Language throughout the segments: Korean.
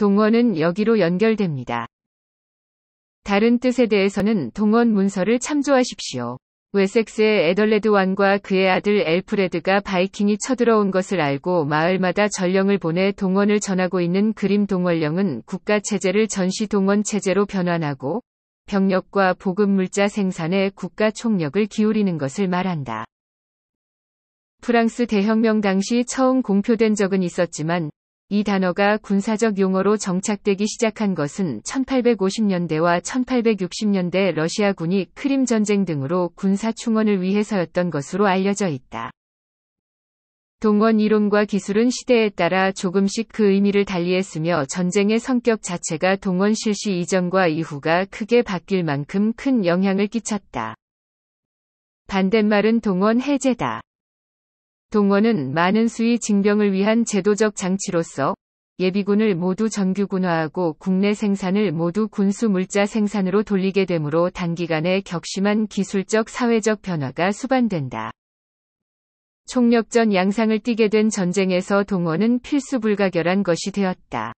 동원은 여기로 연결됩니다. 다른 뜻에 대해서는 동원 문서를 참조하십시오. 웨섹스의 에덜레드 왕과 그의 아들 엘프레드가 바이킹이 쳐들어온 것을 알고 마을마다 전령을 보내 동원을 전하고 있는 그림 동원령은 국가 체제를 전시 동원 체제로 변환하고 병력과 보급 물자 생산에 국가 총력을 기울이는 것을 말한다. 프랑스 대혁명 당시 처음 공표된 적은 있었지만 이 단어가 군사적 용어로 정착되기 시작한 것은 1850년대와 1860년대 러시아군이 크림 전쟁 등으로 군사 충원을 위해서였던 것으로 알려져 있다. 동원 이론과 기술은 시대에 따라 조금씩 그 의미를 달리했으며 전쟁의 성격 자체가 동원 실시 이전과 이후가 크게 바뀔 만큼 큰 영향을 끼쳤다. 반대말은 동원 해제다. 동원은 많은 수위 징병을 위한 제도적 장치로서 예비군을 모두 정규군화하고 국내 생산을 모두 군수 물자 생산으로 돌리게 되므로 단기간에 격심한 기술적 사회적 변화가 수반된다. 총력전 양상을 띠게 된 전쟁에서 동원은 필수 불가결한 것이 되었다.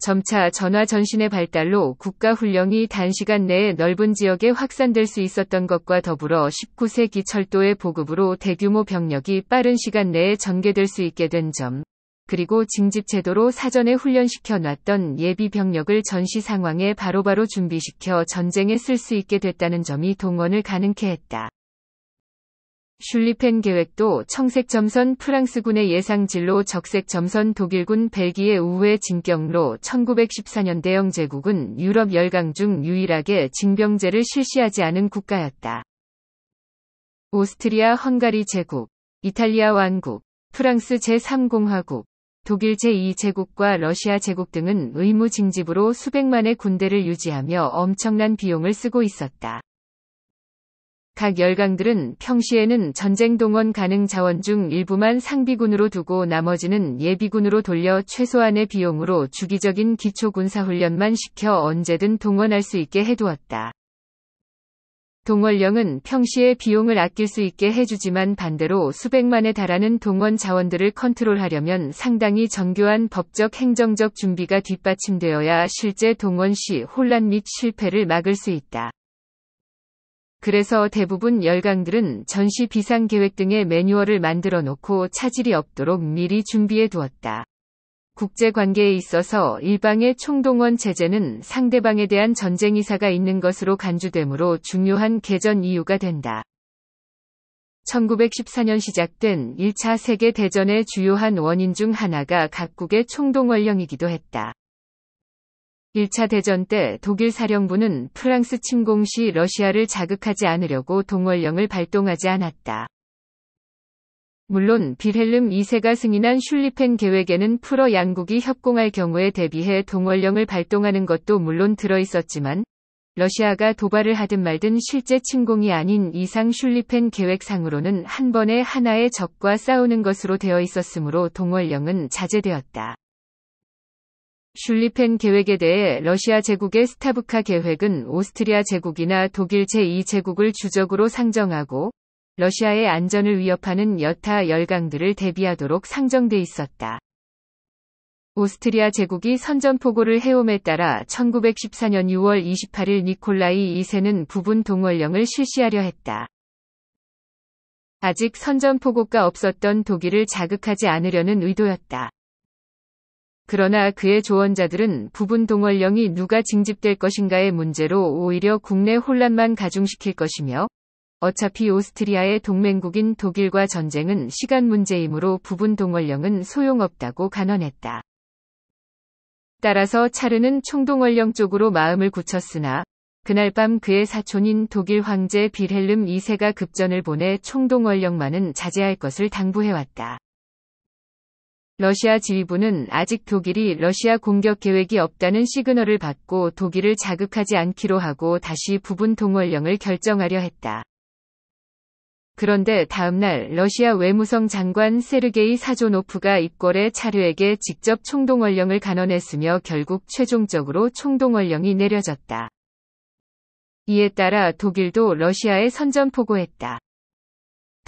점차 전화 전신의 발달로 국가 훈령이 단시간 내에 넓은 지역에 확산될 수 있었던 것과 더불어 19세기 철도의 보급으로 대규모 병력이 빠른 시간 내에 전개될 수 있게 된 점, 그리고 징집제도로 사전에 훈련시켜 놨던 예비 병력을 전시 상황에 바로바로 준비시켜 전쟁에 쓸 수 있게 됐다는 점이 동원을 가능케 했다. 슐리펜 계획도 청색 점선 프랑스군의 예상진로 적색 점선 독일군 벨기에 우회 진격로 1914년대 영제국은 유럽 열강 중 유일하게 징병제를 실시하지 않은 국가였다. 오스트리아 헝가리 제국, 이탈리아 왕국, 프랑스 제3공화국, 독일 제2제국과 러시아 제국 등은 의무 징집으로 수백만의 군대를 유지하며 엄청난 비용을 쓰고 있었다. 각 열강들은 평시에는 전쟁 동원 가능 자원 중 일부만 상비군으로 두고 나머지는 예비군으로 돌려 최소한의 비용으로 주기적인 기초 군사 훈련만 시켜 언제든 동원할 수 있게 해두었다. 동원령은 평시에 비용을 아낄 수 있게 해주지만 반대로 수백만에 달하는 동원 자원들을 컨트롤하려면 상당히 정교한 법적 행정적 준비가 뒷받침되어야 실제 동원 시 혼란 및 실패를 막을 수 있다. 그래서 대부분 열강들은 전시 비상계획 등의 매뉴얼을 만들어 놓고 차질이 없도록 미리 준비해 두었다. 국제관계에 있어서 일방의 총동원 제재는 상대방에 대한 전쟁 이사가 있는 것으로 간주되므로 중요한 개전 이유가 된다. 1914년 시작된 1차 세계대전의 주요한 원인 중 하나가 각국의 총동원령이기도 했다. 1차 대전 때 독일 사령부는 프랑스 침공 시 러시아를 자극하지 않으려고 동원령을 발동하지 않았다. 물론 빌헬름 2세가 승인한 슐리펜 계획에는 프로 양국이 협공할 경우에 대비해 동원령을 발동하는 것도 물론 들어있었지만 러시아가 도발을 하든 말든 실제 침공이 아닌 이상 슐리펜 계획상으로는 한 번에 하나의 적과 싸우는 것으로 되어 있었으므로 동원령은 자제되었다. 슐리펜 계획에 대해 러시아 제국의 스타브카 계획은 오스트리아 제국이나 독일 제2제국을 주적으로 상정하고 러시아의 안전을 위협하는 여타 열강들을 대비하도록 상정돼 있었다. 오스트리아 제국이 선전포고를 해옴에 따라 1914년 6월 28일 니콜라이 2세는 부분 동원령을 실시하려 했다. 아직 선전포고가 없었던 독일을 자극하지 않으려는 의도였다. 그러나 그의 조언자들은 부분 동원령이 누가 징집될 것인가의 문제로 오히려 국내 혼란만 가중시킬 것이며 어차피 오스트리아의 동맹국인 독일과 전쟁은 시간 문제이므로 부분 동원령은 소용없다고 간언했다. 따라서 차르는 총동원령 쪽으로 마음을 굳혔으나 그날 밤 그의 사촌인 독일 황제 빌헬름 2세가 급전을 보내 총동원령만은 자제할 것을 당부해왔다. 러시아 지휘부는 아직 독일이 러시아 공격 계획이 없다는 시그널을 받고 독일을 자극하지 않기로 하고 다시 부분 동원령을 결정하려 했다. 그런데 다음날 러시아 외무성 장관 세르게이 사조노프가 입궐의 차류에게 직접 총동원령을 간언했으며 결국 최종적으로 총동원령이 내려졌다. 이에 따라 독일도 러시아에 선전포고했다.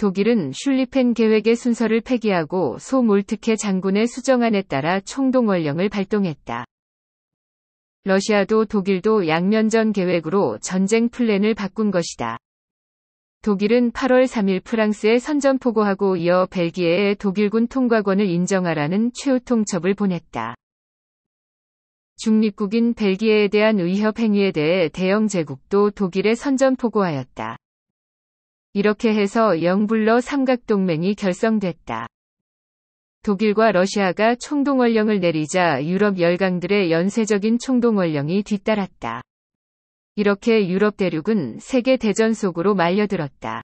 독일은 슐리펜 계획의 순서를 폐기하고 소 몰트케 장군의 수정안에 따라 총동원령을 발동했다. 러시아도 독일도 양면전 계획으로 전쟁 플랜을 바꾼 것이다. 독일은 8월 3일 프랑스에 선전포고하고 이어 벨기에에 독일군 통과권을 인정하라는 최후 통첩을 보냈다. 중립국인 벨기에에 대한 의협 행위에 대해 대영 제국도 독일에 선전포고하였다. 이렇게 해서 영불러 삼각동맹이 결성됐다. 독일과 러시아가 총동원령을 내리자 유럽 열강들의 연쇄적인 총동원령이 뒤따랐다. 이렇게 유럽 대륙은 세계 대전 속으로 말려들었다.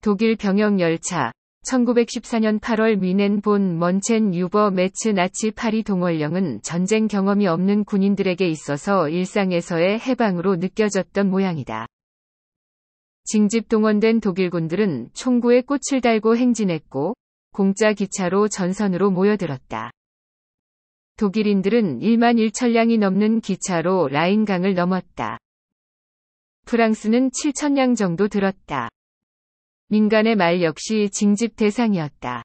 독일 병영 열차 1914년 8월 미넨 본 먼첸 유버 매츠 나치 파리 동원령은 전쟁 경험이 없는 군인들에게 있어서 일상에서의 해방으로 느껴졌던 모양이다. 징집 동원된 독일군들은 총구에 꽃을 달고 행진했고 공짜 기차로 전선으로 모여들었다. 독일인들은 1만 1천량이 넘는 기차로 라인강을 넘었다. 프랑스는 7천량 정도 들었다. 민간의 말 역시 징집 대상이었다.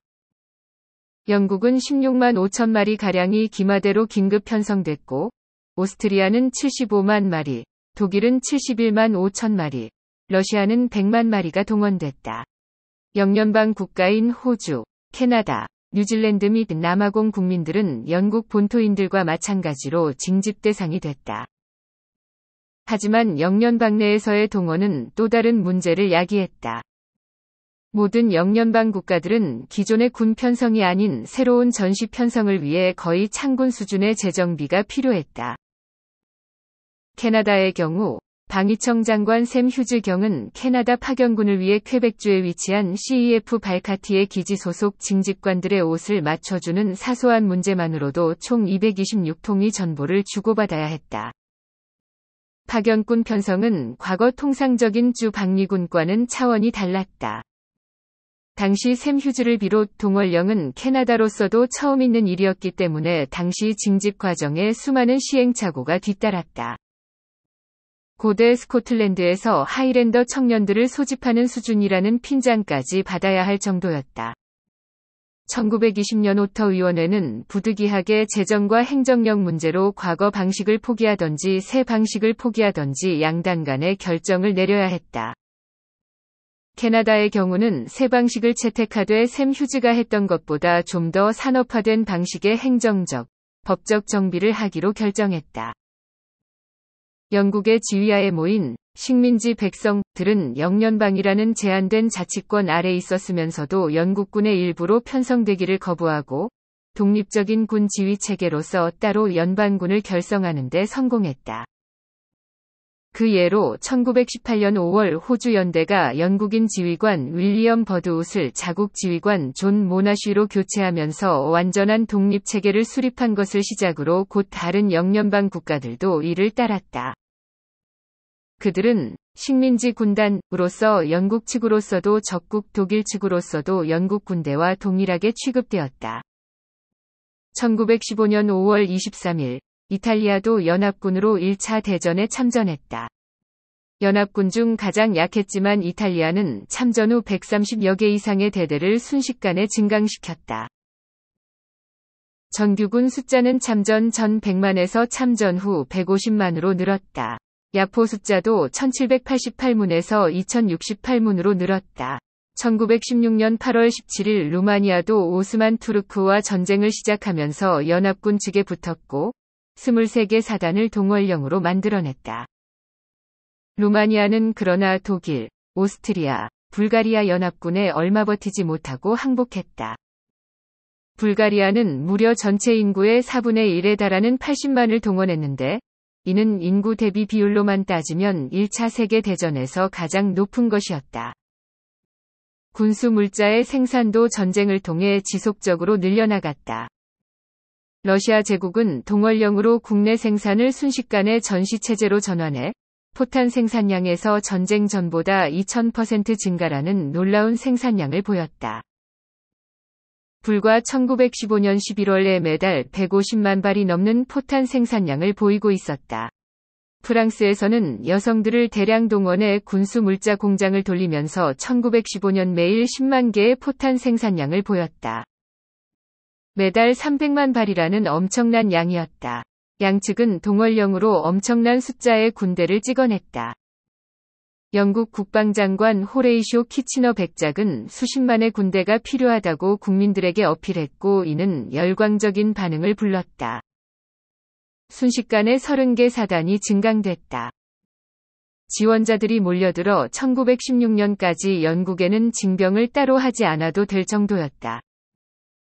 영국은 16만 5천 마리 가량이 기마대로 긴급 편성됐고 오스트리아는 75만 마리, 독일은 71만 5천 마리, 러시아는 100만 마리가 동원됐다. 영연방 국가인 호주, 캐나다, 뉴질랜드 및 남아공 국민들은 영국 본토인들과 마찬가지로 징집 대상이 됐다. 하지만 영연방 내에서의 동원은 또 다른 문제를 야기했다. 모든 영연방 국가들은 기존의 군 편성이 아닌 새로운 전시 편성을 위해 거의 창군 수준의 재정비가 필요했다. 캐나다의 경우 방위청 장관 샘 휴즈 경은 캐나다 파견군을 위해 쾌백주에 위치한 CEF 발카티의 기지 소속 징집관들의 옷을 맞춰주는 사소한 문제만으로도 총 226통의 전보를 주고받아야 했다. 파견군 편성은 과거 통상적인 주 박리군과는 차원이 달랐다. 당시 샘 휴즈를 비롯 동월령은 캐나다로서도 처음 있는 일이었기 때문에 당시 징집 과정에 수많은 시행착오가 뒤따랐다. 고대 스코틀랜드에서 하이랜더 청년들을 소집하는 수준이라는 핀잔까지 받아야 할 정도였다. 1920년 오터 의원회는 부득이하게 재정과 행정력 문제로 과거 방식을 포기하던지 새 방식을 포기하던지 양당 간의 결정을 내려야 했다. 캐나다의 경우는 새 방식을 채택하되 샘 휴즈가 했던 것보다 좀 더 산업화된 방식의 행정적, 법적 정비를 하기로 결정했다. 영국의 지휘하에 모인 식민지 백성들은 영년방이라는 제한된 자치권 아래 있었으면서도 영국군의 일부로 편성되기를 거부하고 독립적인 군 지휘 체계로서 따로 연방군을 결성하는 데 성공했다. 그 예로 1918년 5월 호주 연대가 영국인 지휘관 윌리엄 버드웃을 자국 지휘관 존 모나쉬로 교체하면서 완전한 독립 체계를 수립한 것을 시작으로 곧 다른 영년방 국가들도 이를 따랐다. 그들은 식민지 군단으로서 영국 측으로서도 적국 독일 측으로서도 영국 군대와 동일하게 취급되었다. 1915년 5월 23일 이탈리아도 연합군으로 1차 대전에 참전했다. 연합군 중 가장 약했지만 이탈리아는 참전 후 130여 개 이상의 대대를 순식간에 증강시켰다. 정규군 숫자는 참전 전 100만에서 참전 후 150만으로 늘었다. 야포 숫자도 1788문에서 2068문으로 늘었다. 1916년 8월 17일 루마니아도 오스만 투르크와 전쟁을 시작하면서 연합군 측에 붙었고 23개 사단을 동원령으로 만들어냈다. 루마니아는 그러나 독일, 오스트리아, 불가리아 연합군에 얼마 버티지 못하고 항복했다. 불가리아는 무려 전체 인구의 4분의 1에 달하는 80만을 동원했는데 이는 인구 대비 비율로만 따지면 1차 세계대전에서 가장 높은 것이었다. 군수 물자의 생산도 전쟁을 통해 지속적으로 늘려나갔다. 러시아 제국은 동원령으로 국내 생산을 순식간에 전시체제로 전환해 포탄 생산량에서 전쟁 전보다 2000% 증가라는 놀라운 생산량을 보였다. 불과 1915년 11월에 매달 150만 발이 넘는 포탄 생산량을 보이고 있었다. 프랑스에서는 여성들을 대량 동원해 군수 물자 공장을 돌리면서 1915년 매일 10만 개의 포탄 생산량을 보였다. 매달 300만 발이라는 엄청난 양이었다. 양측은 동원령으로 엄청난 숫자의 군대를 찍어냈다. 영국 국방장관 호레이쇼 키치너 백작은 수십만의 군대가 필요하다고 국민들에게 어필했고 이는 열광적인 반응을 불렀다. 순식간에 30개 사단이 증강됐다. 지원자들이 몰려들어 1916년까지 영국에는 징병을 따로 하지 않아도 될 정도였다.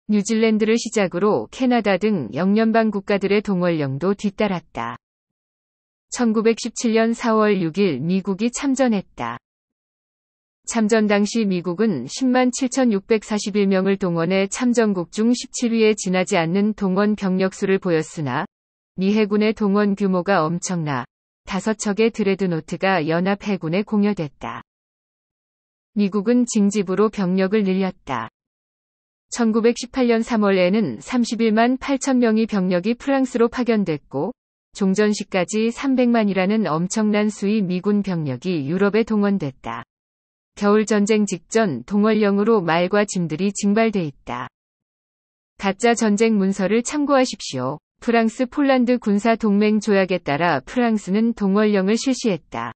뉴질랜드를 시작으로 캐나다 등 영연방 국가들의 동원령도 뒤따랐다. 1917년 4월 6일 미국이 참전했다. 참전 당시 미국은 10만 7,641명을 동원해 참전국 중 17위에 지나지 않는 동원 병력 수를 보였으나 미 해군의 동원 규모가 엄청나 다섯 척의 드레드노트가 연합 해군에 공여됐다. 미국은 징집으로 병력을 늘렸다. 1918년 3월에는 31만 8천 명의 병력이 프랑스로 파견됐고 종전시까지 300만이라는 엄청난 수의 미군 병력이 유럽에 동원됐다. 겨울전쟁 직전 동월령으로 말과 짐들이 징발돼 있다. 가짜 전쟁 문서를 참고하십시오. 프랑스 폴란드 군사 동맹 조약에 따라 프랑스는 동월령을 실시했다.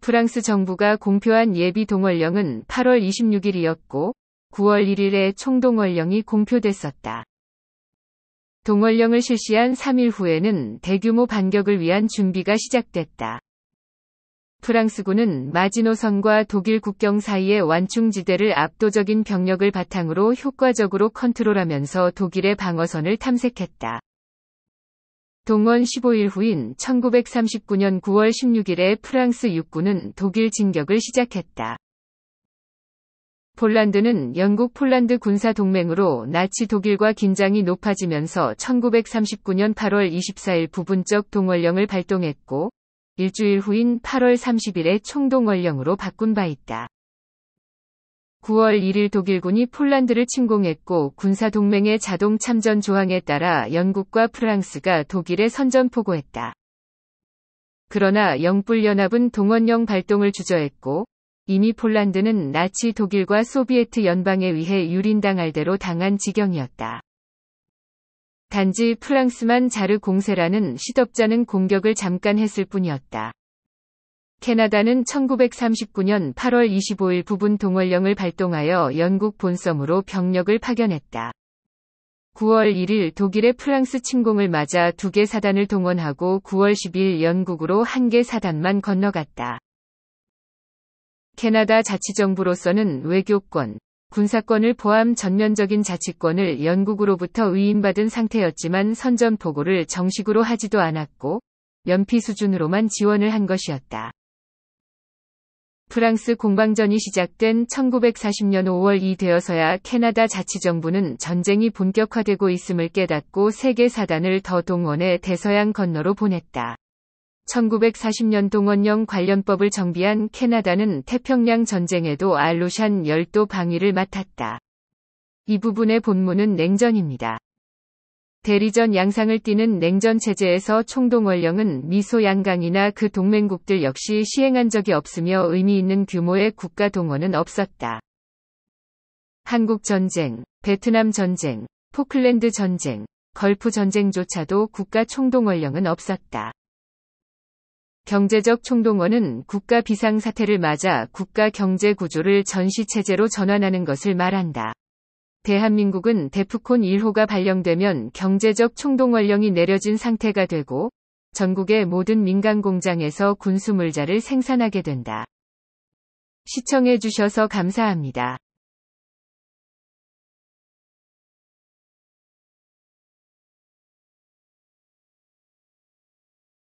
프랑스 정부가 공표한 예비 동월령은 8월 26일이었고 9월 1일에 총동월령이 공표됐었다. 동원령을 실시한 3일 후에는 대규모 반격을 위한 준비가 시작됐다. 프랑스군은 마지노선과 독일 국경 사이의 완충지대를 압도적인 병력을 바탕으로 효과적으로 컨트롤하면서 독일의 방어선을 탐색했다. 동원 15일 후인 1939년 9월 16일에 프랑스 육군은 독일 진격을 시작했다. 폴란드는 영국 폴란드 군사 동맹으로 나치 독일과 긴장이 높아지면서 1939년 8월 24일 부분적 동원령을 발동했고 일주일 후인 8월 30일에 총동원령으로 바꾼 바 있다. 9월 1일 독일군이 폴란드를 침공했고 군사 동맹의 자동 참전 조항에 따라 영국과 프랑스가 독일에 선전포고했다. 그러나 영불연합은 동원령 발동을 주저했고 이미 폴란드는 나치 독일과 소비에트 연방에 의해 유린당할 대로 당한 지경이었다. 단지 프랑스만 자르 공세라는 시덥잖은 공격을 잠깐 했을 뿐이었다. 캐나다는 1939년 8월 25일 부분 동원령을 발동하여 영국 본섬으로 병력을 파견했다. 9월 1일 독일의 프랑스 침공을 맞아 두 개 사단을 동원하고 9월 10일 영국으로 한 개 사단만 건너갔다. 캐나다 자치정부로서는 외교권, 군사권을 포함 전면적인 자치권을 영국으로부터 위임받은 상태였지만 선전포고를 정식으로 하지도 않았고 연피 수준으로만 지원을 한 것이었다. 프랑스 공방전이 시작된 1940년 5월이 되어서야 캐나다 자치정부는 전쟁이 본격화되고 있음을 깨닫고 세계 사단을 더 동원해 대서양 건너로 보냈다. 1940년 동원령 관련법을 정비한 캐나다는 태평양 전쟁에도 알로샨 열도 방위를 맡았다. 이 부분의 본문은 냉전입니다. 대리전 양상을 띠는 냉전 체제에서 총동원령은 미소 양강이나 그 동맹국들 역시 시행한 적이 없으며 의미 있는 규모의 국가 동원은 없었다. 한국 전쟁, 베트남 전쟁, 포클랜드 전쟁, 걸프 전쟁조차도 국가 총동원령은 없었다. 경제적 총동원은 국가 비상사태를 맞아 국가 경제 구조를 전시체제로 전환하는 것을 말한다. 대한민국은 데프콘 1호가 발령되면 경제적 총동원령이 내려진 상태가 되고 전국의 모든 민간 공장에서 군수물자를 생산하게 된다. 시청해 주셔서 감사합니다.